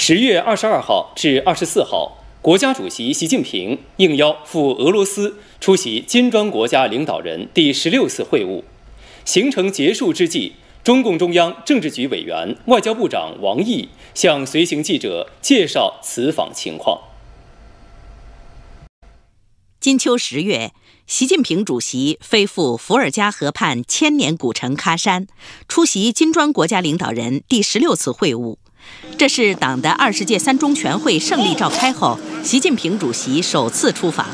十月二十二号至二十四号，国家主席习近平应邀赴俄罗斯出席金砖国家领导人第十六次会晤。行程结束之际，中共中央政治局委员、外交部长王毅向随行记者介绍此访情况。金秋十月，习近平主席飞赴伏尔加河畔千年古城喀山，出席金砖国家领导人第十六次会晤。这是党的二十届三中全会胜利召开后，习近平主席首次出访，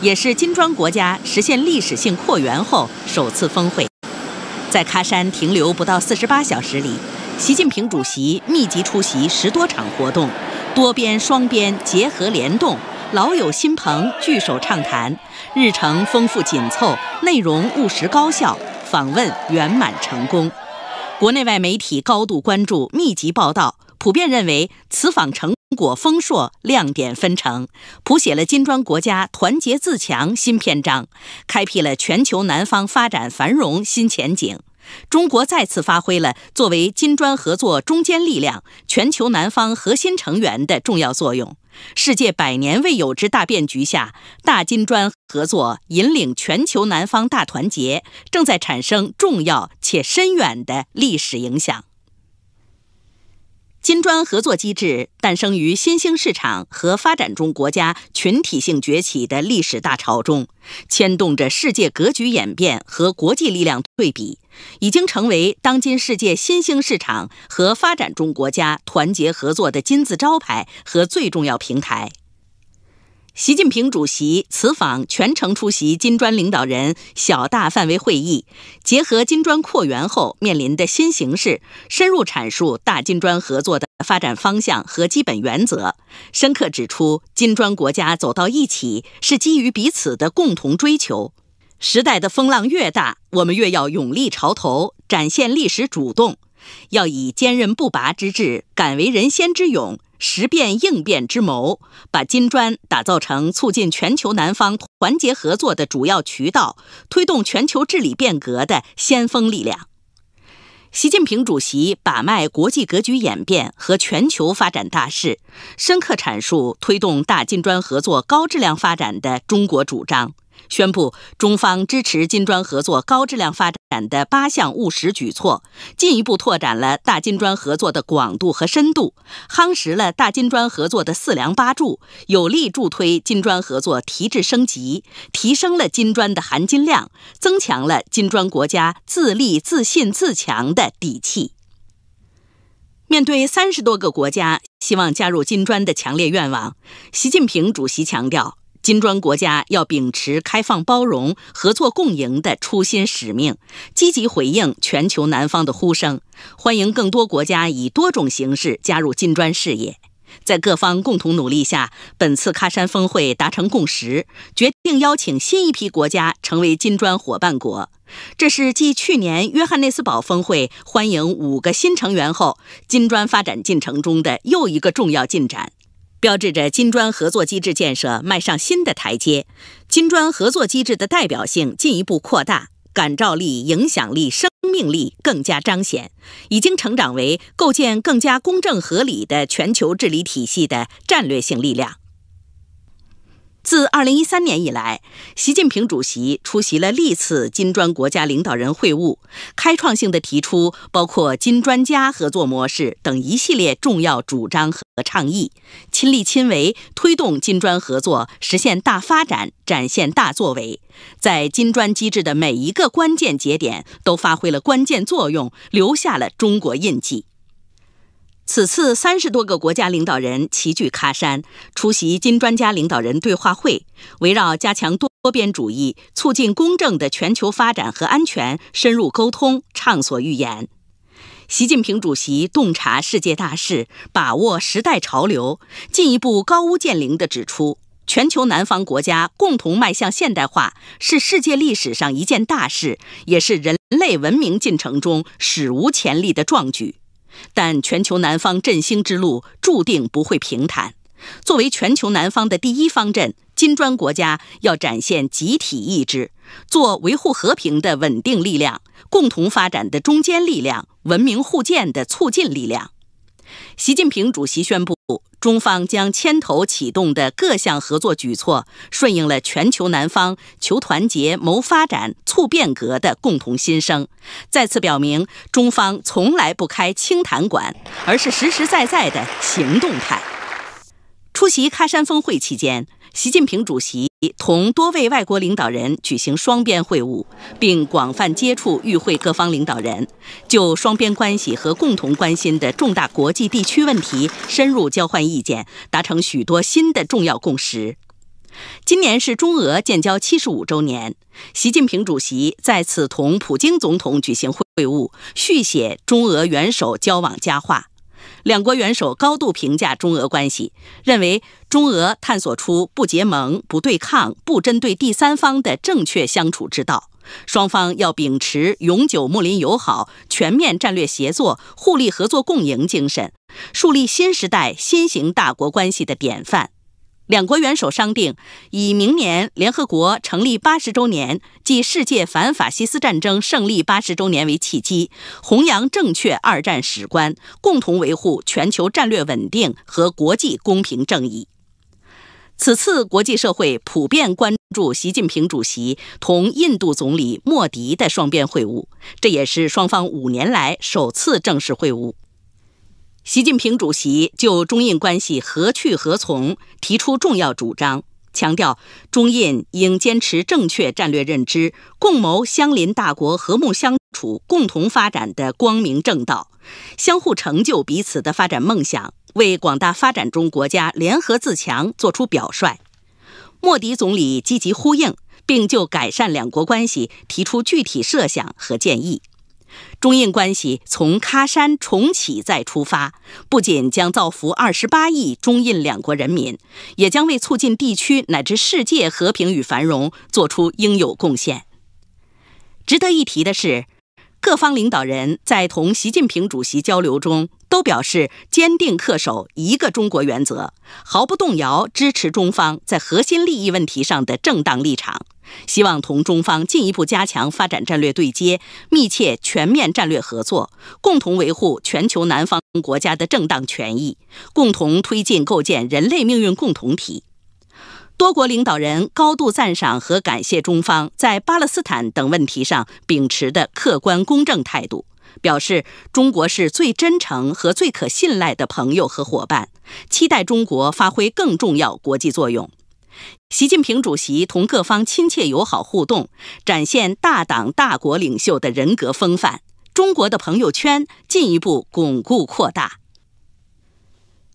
也是金砖国家实现历史性扩员后首次峰会。在喀山停留不到48小时里，习近平主席密集出席十多场活动，多边、双边结合联动，老友新朋聚首畅谈，日程丰富紧凑，内容务实高效，访问圆满成功。国内外媒体高度关注，密集报道。普遍认为，此访成果丰硕，亮点纷呈，谱写了金砖国家团结自强新篇章，开辟了全球南方发展繁荣新前景。中国再次发挥了作为金砖合作中坚力量、全球南方核心成员的重要作用。世界百年未有之大变局下，大金砖合作引领全球南方大团结，正在产生重要且深远的历史影响。金砖合作机制诞生于新兴市场和发展中国家群体性崛起的历史大潮中，牵动着世界格局演变和国际力量对比，已经成为当今世界新兴市场和发展中国家团结合作的金字招牌和最重要平台。习近平主席此访全程出席金砖领导人小大范围会议，结合金砖扩员后面临的新形势，深入阐述大金砖合作的发展方向和基本原则，深刻指出金砖国家走到一起是基于彼此的共同追求。时代的风浪越大，我们越要勇立潮头，展现历史主动。要以坚韧不拔之志、敢为人先之勇、识变应变之谋，把金砖打造成促进全球南方团结合作的主要渠道，推动全球治理变革的先锋力量。习近平主席把脉国际格局演变和全球发展大势，深刻阐述推动大金砖合作高质量发展的中国主张。宣布中方支持金砖合作高质量发展的八项务实举措，进一步拓展了大金砖合作的广度和深度，夯实了大金砖合作的四梁八柱，有力助推金砖合作提质升级，提升了金砖的含金量，增强了金砖国家自立自信自强的底气。面对三十多个国家希望加入金砖的强烈愿望，习近平主席强调。金砖国家要秉持开放、包容、合作共赢的初心使命，积极回应全球南方的呼声，欢迎更多国家以多种形式加入金砖事业。在各方共同努力下，本次喀山峰会达成共识，决定邀请新一批国家成为金砖伙伴国。这是继去年约翰内斯堡峰会欢迎五个新成员后，金砖发展进程中的又一个重要进展。标志着金砖合作机制建设迈上新的台阶，金砖合作机制的代表性进一步扩大，感召力、影响力、生命力更加彰显，已经成长为构建更加公正合理的全球治理体系的战略性力量。自二零一三年以来，习近平主席出席了历次金砖国家领导人会晤，开创性地提出包括金砖加合作模式等一系列重要主张和倡议，亲力亲为推动金砖合作实现大发展、展现大作为，在金砖机制的每一个关键节点都发挥了关键作用，留下了中国印记。此次三十多个国家领导人齐聚喀山，出席金砖家领导人对话会，围绕加强多边主义、促进公正的全球发展和安全，深入沟通、畅所欲言。习近平主席洞察世界大势，把握时代潮流，进一步高屋建瓴地指出，全球南方国家共同迈向现代化是世界历史上一件大事，也是人类文明进程中史无前例的壮举。但全球南方振兴之路注定不会平坦。作为全球南方的第一方阵，金砖国家要展现集体意志，做维护和平的稳定力量，共同发展的中坚力量，文明互鉴的促进力量。习近平主席宣布，中方将牵头启动的各项合作举措，顺应了全球南方求团结、谋发展、促变革的共同心声，再次表明中方从来不开清谈馆，而是实实在在的行动派。出席喀山峰会期间，习近平主席同多位外国领导人举行双边会晤，并广泛接触与会各方领导人，就双边关系和共同关心的重大国际地区问题深入交换意见，达成许多新的重要共识。今年是中俄建交七十五周年，习近平主席在此同普京总统举行会晤，续写中俄元首交往佳话。两国元首高度评价中俄关系，认为中俄探索出不结盟、不对抗、不针对第三方的正确相处之道。双方要秉持永久睦邻友好、全面战略协作、互利合作共赢精神，树立新时代新型大国关系的典范。两国元首商定，以明年联合国成立八十周年暨世界反法西斯战争胜利八十周年为契机，弘扬正确二战史观，共同维护全球战略稳定和国际公平正义。此次国际社会普遍关注习近平主席同印度总理莫迪的双边会晤，这也是双方五年来首次正式会晤。习近平主席就中印关系何去何从提出重要主张，强调中印应坚持正确战略认知，共谋相邻大国和睦相处、共同发展的光明正道，相互成就彼此的发展梦想，为广大发展中国家联合自强作出表率。莫迪总理积极呼应，并就改善两国关系提出具体设想和建议。中印关系从喀山重启再出发，不仅将造福二十八亿中印两国人民，也将为促进地区乃至世界和平与繁荣做出应有贡献。值得一提的是，各方领导人在同习近平主席交流中。都表示坚定恪守一个中国原则，毫不动摇支持中方在核心利益问题上的正当立场，希望同中方进一步加强发展战略对接，密切全面战略合作，共同维护全球南方国家的正当权益，共同推进构建人类命运共同体。多国领导人高度赞赏和感谢中方在巴勒斯坦等问题上秉持的客观公正态度。表示中国是最真诚和最可信赖的朋友和伙伴，期待中国发挥更重要国际作用。习近平主席同各方亲切友好互动，展现大党大国领袖的人格风范，中国的朋友圈进一步巩固扩大。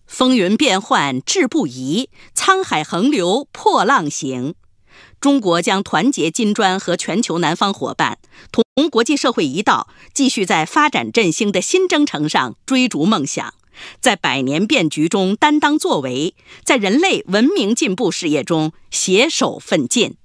风云变幻志不移，沧海横流破浪行。中国将团结金砖和全球南方伙伴，同国际社会一道，继续在发展振兴的新征程上追逐梦想，在百年变局中担当作为，在人类文明进步事业中携手奋进。